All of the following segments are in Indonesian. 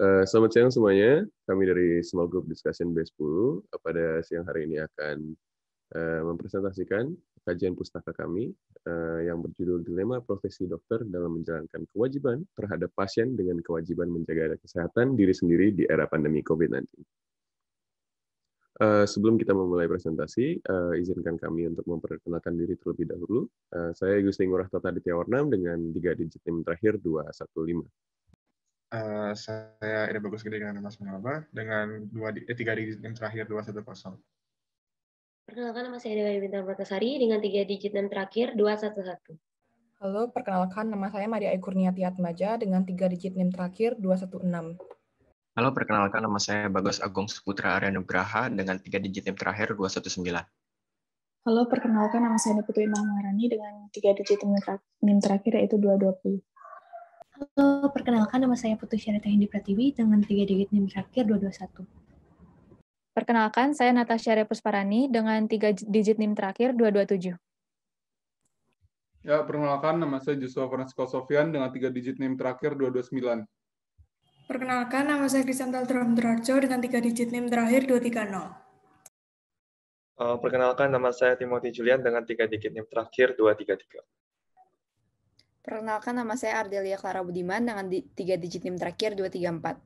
Eh, selamat siang semuanya. Kami dari Small Group Discussion B10 pada siang hari ini akan eh, mempresentasikan kajian pustaka kami eh, yang berjudul Dilema Profesi Dokter dalam menjalankan kewajiban terhadap pasien dengan kewajiban menjaga kesehatan diri sendiri di era pandemi COVID-19. Uh, sebelum kita memulai presentasi, uh, izinkan kami untuk memperkenalkan diri terlebih dahulu. Uh, saya Gusti Ngurah Tata Warnam dengan 3 digit tim terakhir 215. Eh, saya Ida Bagus Gede dengan Mas Melaba dengan dua eh, tiga digit yang terakhir 210. Perkenalkan nama saya Dewi Bintang Pratasari dengan tiga digit yang terakhir 211. Halo, perkenalkan nama saya Maria Ekurnia Tiatmaja dengan tiga digit NIM terakhir 216. Halo, perkenalkan nama saya bagus Agung Suputra Arya Nugraha dengan tiga digit NIM terakhir 219. Halo, perkenalkan nama saya Putu Imam marani dengan tiga digit NIM terakhir yaitu 220. Halo, perkenalkan nama saya Putu Syarita Hindi Pratiwi dengan 3 digit NIM terakhir 221. Perkenalkan, saya Natasha Repusparani dengan 3 digit NIM terakhir 227. Ya, perkenalkan nama saya Joshua Francisco Sofian dengan 3 digit NIM terakhir 229. Perkenalkan, nama saya Krisantal Dromdrojo dengan 3 digit NIM terakhir 230. Eh, perkenalkan, nama saya Timothy Julian dengan tiga digit NIM terakhir 233. Perkenalkan nama saya Ardelia Clara Budiman dengan di, tiga digit NIM terakhir 234.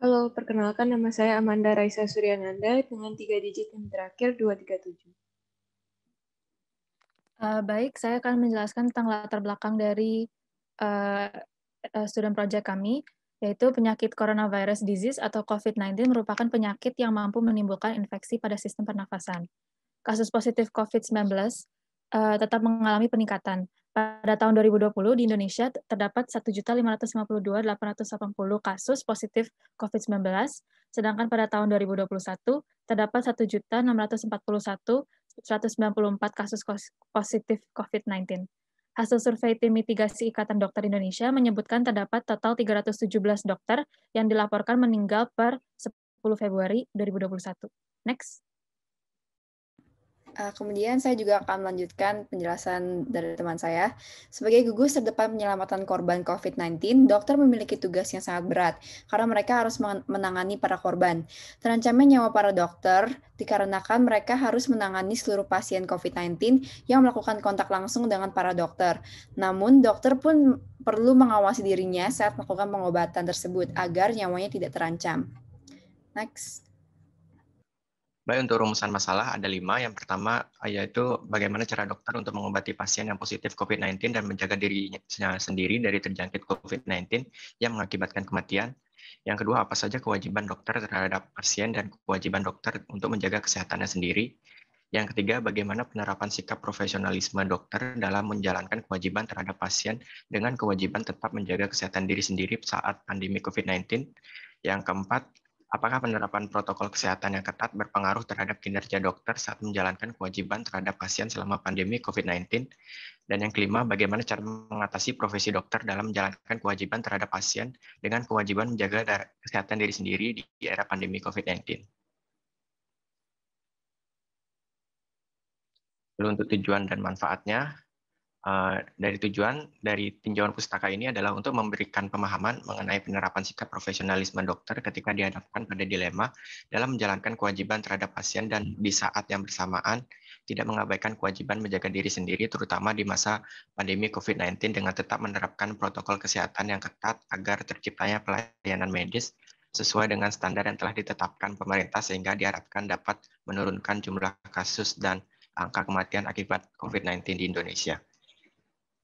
Halo, perkenalkan nama saya Amanda Raisa Suryananda dengan tiga digit NIM terakhir 237. Uh, eh, baik, saya akan menjelaskan tentang latar belakang dari uh, uh, student project kami, yaitu penyakit coronavirus disease atau COVID-19 merupakan penyakit yang mampu menimbulkan infeksi pada sistem pernafasan. Kasus positif COVID-19 uh, tetap mengalami peningkatan. Pada tahun 2020 di Indonesia terdapat 1.552.880 kasus positif COVID-19, sedangkan pada tahun 2021 terdapat 1.641.194 kasus positif COVID-19. Hasil survei tim mitigasi Ikatan Dokter Indonesia menyebutkan terdapat total 317 dokter yang dilaporkan meninggal per 10 Februari 2021. Next. Uh, kemudian saya juga akan melanjutkan penjelasan dari teman saya. Sebagai gugus terdepan penyelamatan korban COVID-19, dokter memiliki tugas yang sangat berat karena mereka harus menangani para korban. Terancamnya nyawa para dokter dikarenakan mereka harus menangani seluruh pasien COVID-19 yang melakukan kontak langsung dengan para dokter. Namun, dokter pun perlu mengawasi dirinya saat melakukan pengobatan tersebut agar nyawanya tidak terancam. Next. Baik, untuk rumusan masalah ada lima. Yang pertama yaitu bagaimana cara dokter untuk mengobati pasien yang positif COVID-19 dan menjaga dirinya sendiri dari terjangkit COVID-19 yang mengakibatkan kematian. Yang kedua, apa saja kewajiban dokter terhadap pasien dan kewajiban dokter untuk menjaga kesehatannya sendiri. Yang ketiga, bagaimana penerapan sikap profesionalisme dokter dalam menjalankan kewajiban terhadap pasien dengan kewajiban tetap menjaga kesehatan diri sendiri saat pandemi COVID-19. Yang keempat, Apakah penerapan protokol kesehatan yang ketat berpengaruh terhadap kinerja dokter saat menjalankan kewajiban terhadap pasien selama pandemi COVID-19? Dan yang kelima, bagaimana cara mengatasi profesi dokter dalam menjalankan kewajiban terhadap pasien dengan kewajiban menjaga kesehatan diri sendiri di era pandemi COVID-19? Lalu untuk tujuan dan manfaatnya, Eh, dari tujuan dari tinjauan pustaka ini adalah untuk memberikan pemahaman mengenai penerapan sikap profesionalisme dokter ketika dihadapkan pada dilema dalam menjalankan kewajiban terhadap pasien dan di saat yang bersamaan tidak mengabaikan kewajiban menjaga diri sendiri terutama di masa pandemi COVID-19 dengan tetap menerapkan protokol kesehatan yang ketat agar terciptanya pelayanan medis sesuai dengan standar yang telah ditetapkan pemerintah sehingga diharapkan dapat menurunkan jumlah kasus dan angka kematian akibat COVID-19 di Indonesia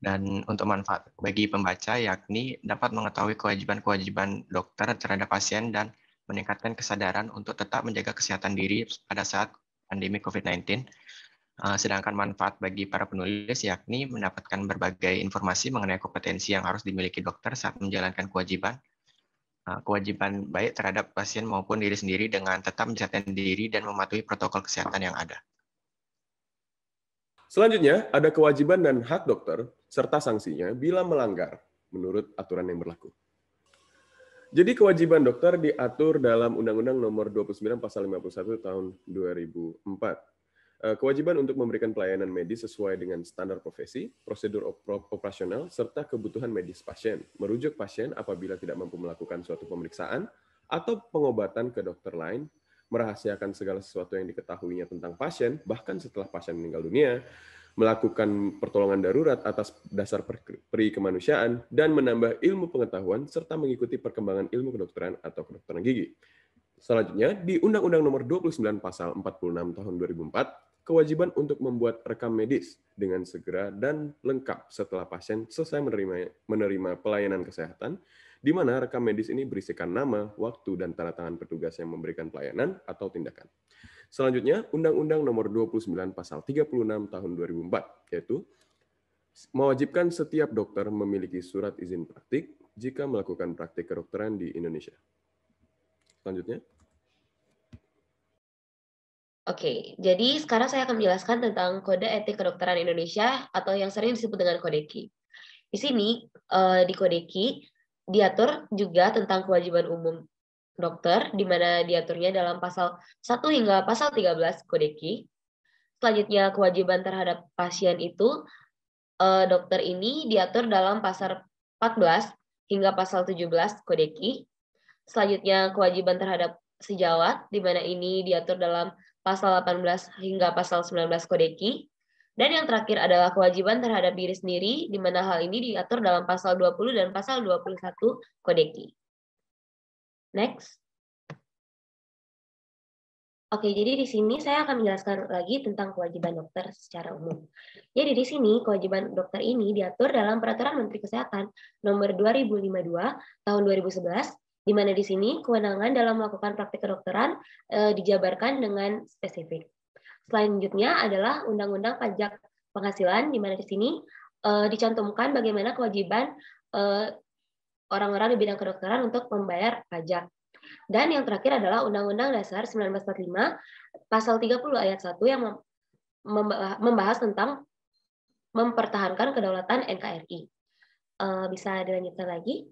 dan untuk manfaat bagi pembaca yakni dapat mengetahui kewajiban-kewajiban dokter terhadap pasien dan meningkatkan kesadaran untuk tetap menjaga kesehatan diri pada saat pandemi COVID-19. Eh, sedangkan manfaat bagi para penulis yakni mendapatkan berbagai informasi mengenai kompetensi yang harus dimiliki dokter saat menjalankan kewajiban, eh, kewajiban baik terhadap pasien maupun diri sendiri dengan tetap menjaga diri dan mematuhi protokol kesehatan yang ada. Selanjutnya, ada kewajiban dan hak dokter serta sanksinya bila melanggar menurut aturan yang berlaku. Jadi kewajiban dokter diatur dalam Undang-Undang Nomor 29 Pasal 51 Tahun 2004. Eh, kewajiban untuk memberikan pelayanan medis sesuai dengan standar profesi, prosedur operasional, serta kebutuhan medis pasien. Merujuk pasien apabila tidak mampu melakukan suatu pemeriksaan atau pengobatan ke dokter lain merahasiakan segala sesuatu yang diketahuinya tentang pasien, bahkan setelah pasien meninggal dunia, melakukan pertolongan darurat atas dasar peri kemanusiaan, dan menambah ilmu pengetahuan serta mengikuti perkembangan ilmu kedokteran atau kedokteran gigi. Selanjutnya, di Undang-Undang Nomor 29 Pasal 46 Tahun 2004, kewajiban untuk membuat rekam medis dengan segera dan lengkap setelah pasien selesai menerima, menerima pelayanan kesehatan di mana rekam medis ini berisikan nama, waktu, dan tanda tangan petugas yang memberikan pelayanan atau tindakan. Selanjutnya, Undang-Undang Nomor 29 Pasal 36 Tahun 2004, yaitu mewajibkan setiap dokter memiliki surat izin praktik jika melakukan praktik kedokteran di Indonesia. Selanjutnya. Oke, jadi sekarang saya akan menjelaskan tentang kode etik kedokteran Indonesia atau yang sering disebut dengan kodeki. Di sini, eh, di kodeki, diatur juga tentang kewajiban umum dokter, di mana diaturnya dalam pasal 1 hingga pasal 13 Kodeki. Selanjutnya, kewajiban terhadap pasien itu, eh, dokter ini diatur dalam pasal 14 hingga pasal 17 Kodeki. Selanjutnya, kewajiban terhadap sejawat, di mana ini diatur dalam pasal 18 hingga pasal 19 Kodeki. Dan yang terakhir adalah kewajiban terhadap diri sendiri, di mana hal ini diatur dalam pasal 20 dan pasal 21 Kodeki. Next. Oke, jadi di sini saya akan menjelaskan lagi tentang kewajiban dokter secara umum. Jadi di sini kewajiban dokter ini diatur dalam Peraturan Menteri Kesehatan Nomor 2052 Tahun 2011 di mana di sini kewenangan dalam melakukan praktik kedokteran e, dijabarkan dengan spesifik. Selanjutnya adalah Undang-Undang Pajak Penghasilan, di mana di sini uh, dicantumkan bagaimana kewajiban eh, orang-orang di bidang kedokteran untuk membayar pajak. Dan yang terakhir adalah Undang-Undang Dasar 1945 pasal 30 ayat 1 yang membahas tentang mempertahankan kedaulatan NKRI. Eh, bisa dilanjutkan lagi?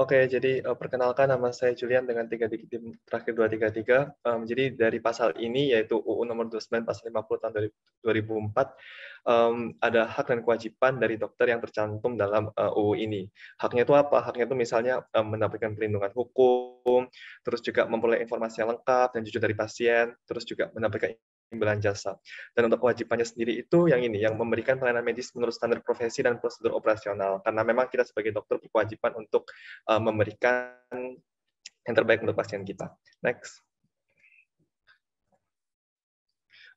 Oke, jadi uh, perkenalkan nama saya Julian dengan tiga dikit terakhir 233. Um, jadi dari pasal ini yaitu UU nomor 29 pasal 50 tahun 2004 um, ada hak dan kewajiban dari dokter yang tercantum dalam uh, eh, UU ini. Haknya itu apa? Haknya itu misalnya um, mendapatkan perlindungan hukum, terus juga memperoleh informasi yang lengkap dan jujur dari pasien, terus juga mendapatkan penimbunan jasa. Dan untuk kewajibannya sendiri itu yang ini, yang memberikan pelayanan medis menurut standar profesi dan prosedur operasional. Karena memang kita sebagai dokter berkewajiban untuk uh, memberikan yang terbaik untuk pasien kita. Next.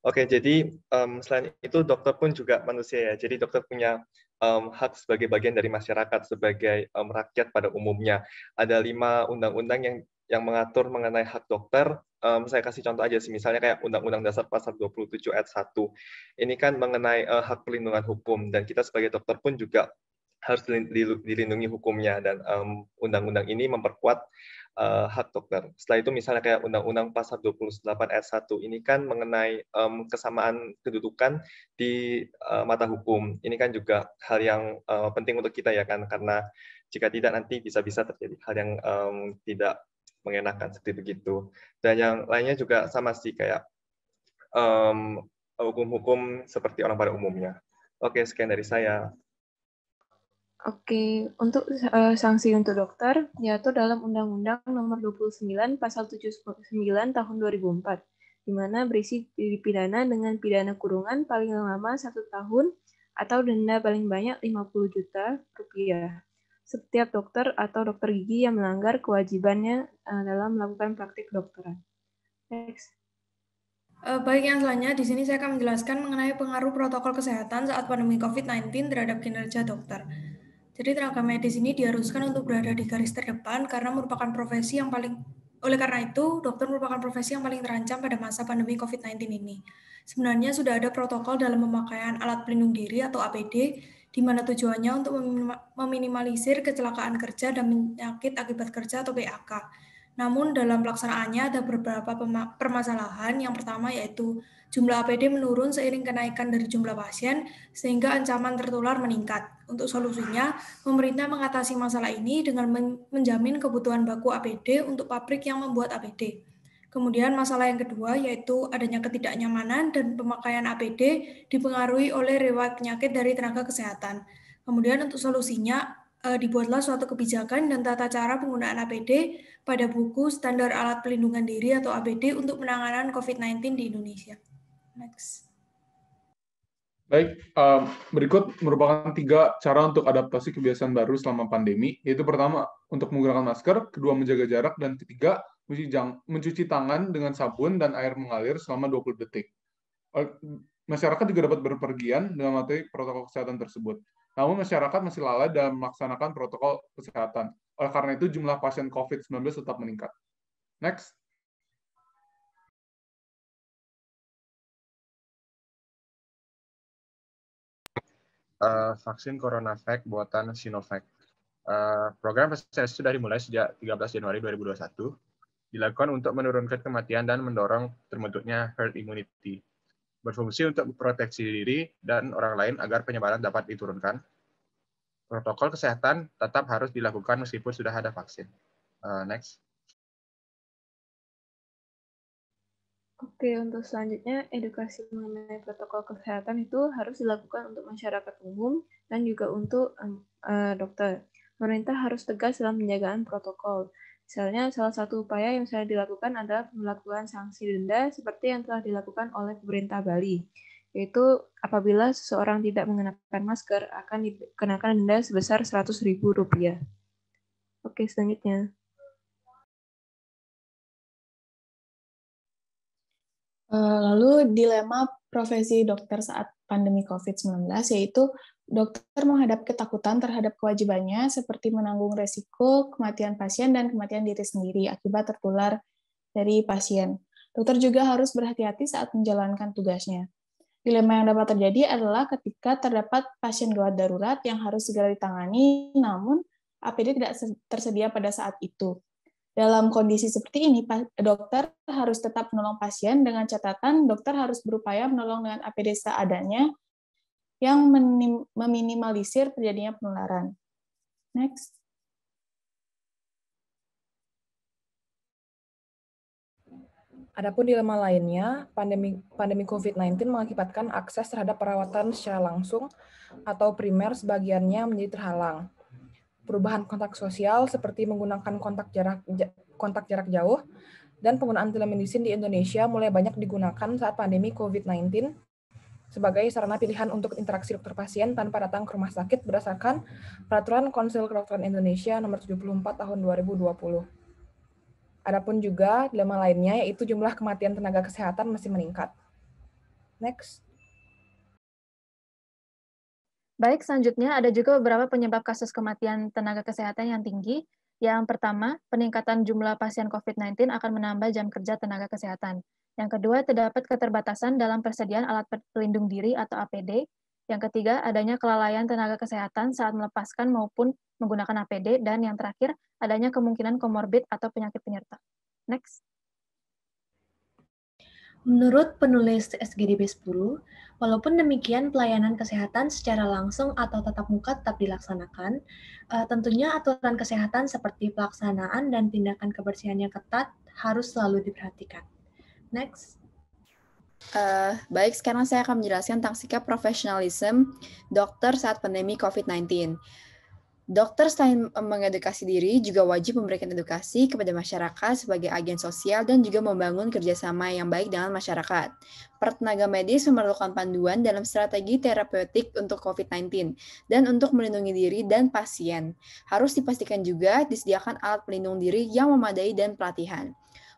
Oke, jadi um, selain itu dokter pun juga manusia ya. Jadi dokter punya um, hak sebagai bagian dari masyarakat, sebagai um, rakyat pada umumnya. Ada lima undang-undang yang yang mengatur mengenai hak dokter, um, saya kasih contoh aja sih, misalnya kayak Undang-Undang Dasar Pasal 27 Ayat 1. Ini kan mengenai uh, hak perlindungan hukum, dan kita sebagai dokter pun juga harus dilindungi hukumnya, dan undang undang-undang ini memperkuat uh, hak dokter. Setelah itu misalnya kayak Undang-Undang Pasal 28 Ayat 1 ini kan mengenai um, kesamaan kedudukan di uh, mata hukum. Ini kan juga hal yang uh, penting untuk kita ya kan karena jika tidak nanti bisa-bisa terjadi hal yang um, tidak mengenakan seperti begitu. Dan yang lainnya juga sama sih kayak hukum-hukum seperti orang pada umumnya. Oke, sekian dari saya. Oke, untuk uh, sanksi untuk dokter yaitu dalam Undang-Undang Nomor 29 Pasal 79 Tahun 2004, di mana berisi pidana dengan pidana kurungan paling lama satu tahun atau denda paling banyak 50 juta rupiah setiap dokter atau dokter gigi yang melanggar kewajibannya eh, dalam melakukan praktik dokteran. Next. Eh, baik, yang selanjutnya di sini saya akan menjelaskan mengenai pengaruh protokol kesehatan saat pandemi COVID-19 terhadap kinerja dokter. Jadi tenaga medis ini diharuskan untuk berada di garis terdepan karena merupakan profesi yang paling oleh karena itu, dokter merupakan profesi yang paling terancam pada masa pandemi COVID-19 ini. Sebenarnya sudah ada protokol dalam pemakaian alat pelindung diri atau APD di mana tujuannya untuk meminimalisir kecelakaan kerja dan penyakit akibat kerja atau PAK. Namun dalam pelaksanaannya ada beberapa permasalahan. Yang pertama yaitu jumlah APD menurun seiring kenaikan dari jumlah pasien sehingga ancaman tertular meningkat. Untuk solusinya, pemerintah mengatasi masalah ini dengan menjamin kebutuhan baku APD untuk pabrik yang membuat APD. Kemudian masalah yang kedua yaitu adanya ketidaknyamanan dan pemakaian APD dipengaruhi oleh riwayat penyakit dari tenaga kesehatan. Kemudian untuk solusinya eh, dibuatlah suatu kebijakan dan tata cara penggunaan APD pada buku standar alat pelindungan diri atau APD untuk penanganan COVID-19 di Indonesia. Next. Baik, eh, berikut merupakan tiga cara untuk adaptasi kebiasaan baru selama pandemi, yaitu pertama, untuk menggunakan masker, kedua, menjaga jarak, dan ketiga, mencuci tangan dengan sabun dan air mengalir selama 20 detik. Eh, masyarakat juga dapat berpergian dengan materi protokol kesehatan tersebut. Namun masyarakat masih lalai dalam melaksanakan protokol kesehatan. Oleh karena itu jumlah pasien COVID-19 tetap meningkat. Next. Uh, vaksin CoronaVac buatan Sinovac. Eh, program vaksinasi sudah dimulai sejak 13 Januari 2021 dilakukan untuk menurunkan kematian dan mendorong terbentuknya herd immunity. Berfungsi untuk proteksi diri dan orang lain agar penyebaran dapat diturunkan. Protokol kesehatan tetap harus dilakukan meskipun sudah ada vaksin. Uh, next. Oke, untuk selanjutnya, edukasi mengenai protokol kesehatan itu harus dilakukan untuk masyarakat umum dan juga untuk uh, dokter pemerintah harus tegas dalam penjagaan protokol. Misalnya, salah satu upaya yang saya dilakukan adalah melakukan sanksi denda seperti yang telah dilakukan oleh pemerintah Bali, yaitu apabila seseorang tidak mengenakan masker akan dikenakan denda sebesar Rp100.000. Oke, selanjutnya. Eh, lalu dilema profesi dokter saat pandemi COVID-19 yaitu Dokter menghadap ketakutan terhadap kewajibannya seperti menanggung resiko kematian pasien dan kematian diri sendiri akibat tertular dari pasien. Dokter juga harus berhati-hati saat menjalankan tugasnya. Dilema yang dapat terjadi adalah ketika terdapat pasien gawat darurat yang harus segera ditangani, namun APD tidak tersedia pada saat itu. Dalam kondisi seperti ini, dokter harus tetap menolong pasien dengan catatan dokter harus berupaya menolong dengan APD seadanya yang meminimalisir terjadinya penularan. Next. Adapun dilema lainnya, pandemi pandemi COVID-19 mengakibatkan akses terhadap perawatan secara langsung atau primer sebagiannya menjadi terhalang. Perubahan kontak sosial seperti menggunakan kontak jarak kontak jarak jauh dan penggunaan telemedicine di Indonesia mulai banyak digunakan saat pandemi COVID-19 sebagai sarana pilihan untuk interaksi dokter pasien tanpa datang ke rumah sakit berdasarkan Peraturan Konsil Kedokteran Indonesia Nomor 74 Tahun 2020. Adapun juga dilema lainnya yaitu jumlah kematian tenaga kesehatan masih meningkat. Next. Baik, selanjutnya ada juga beberapa penyebab kasus kematian tenaga kesehatan yang tinggi. Yang pertama, peningkatan jumlah pasien COVID-19 akan menambah jam kerja tenaga kesehatan. Yang kedua, terdapat keterbatasan dalam persediaan alat pelindung diri atau APD. Yang ketiga, adanya kelalaian tenaga kesehatan saat melepaskan maupun menggunakan APD. Dan yang terakhir, adanya kemungkinan komorbid atau penyakit penyerta. Next. Menurut penulis SGDB 10, walaupun demikian pelayanan kesehatan secara langsung atau tatap muka tetap dilaksanakan, eh, tentunya aturan kesehatan seperti pelaksanaan dan tindakan kebersihan yang ketat harus selalu diperhatikan. Next. Uh, baik, sekarang saya akan menjelaskan tentang sikap profesionalisme dokter saat pandemi COVID-19. Dokter selain mengedukasi diri, juga wajib memberikan edukasi kepada masyarakat sebagai agen sosial dan juga membangun kerjasama yang baik dengan masyarakat. Pertenaga medis memerlukan panduan dalam strategi terapeutik untuk COVID-19 dan untuk melindungi diri dan pasien. Harus dipastikan juga disediakan alat pelindung diri yang memadai dan pelatihan.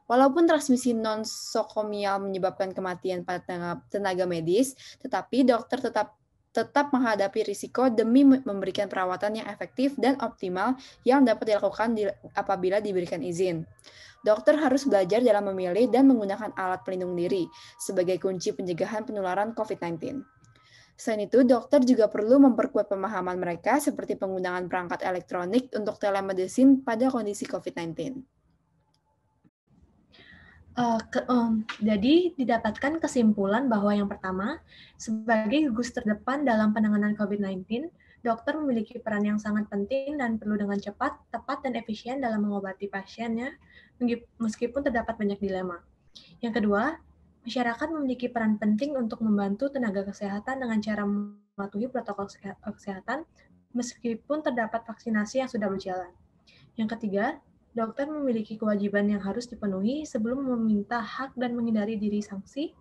Walaupun transmisi non menyebabkan kematian pada tenaga medis, tetapi dokter tetap tetap menghadapi risiko demi memberikan perawatan yang efektif dan optimal yang dapat dilakukan di, apabila diberikan izin. Dokter harus belajar dalam memilih dan menggunakan alat pelindung diri sebagai kunci pencegahan penularan COVID-19. Selain itu, dokter juga perlu memperkuat pemahaman mereka seperti penggunaan perangkat elektronik untuk telemedicine pada kondisi COVID-19. Uh, ke, um, jadi didapatkan kesimpulan bahwa yang pertama, sebagai gugus terdepan dalam penanganan COVID-19, dokter memiliki peran yang sangat penting dan perlu dengan cepat, tepat, dan efisien dalam mengobati pasiennya, meskipun terdapat banyak dilema. Yang kedua, masyarakat memiliki peran penting untuk membantu tenaga kesehatan dengan cara mematuhi protokol kesehatan, meskipun terdapat vaksinasi yang sudah berjalan. Yang ketiga, dokter memiliki kewajiban yang harus dipenuhi sebelum meminta hak dan menghindari diri sanksi.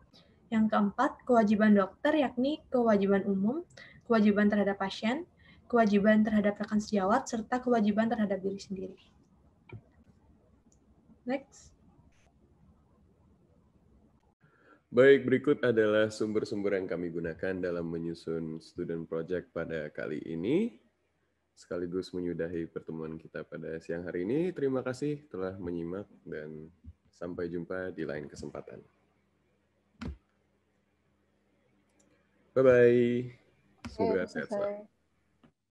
Yang keempat, kewajiban dokter yakni kewajiban umum, kewajiban terhadap pasien, kewajiban terhadap rekan sejawat, serta kewajiban terhadap diri sendiri. Next. Baik, berikut adalah sumber-sumber yang kami gunakan dalam menyusun student project pada kali ini sekaligus menyudahi pertemuan kita pada siang hari ini. Terima kasih telah menyimak dan sampai jumpa di lain kesempatan. Bye-bye. Semoga sehat selalu.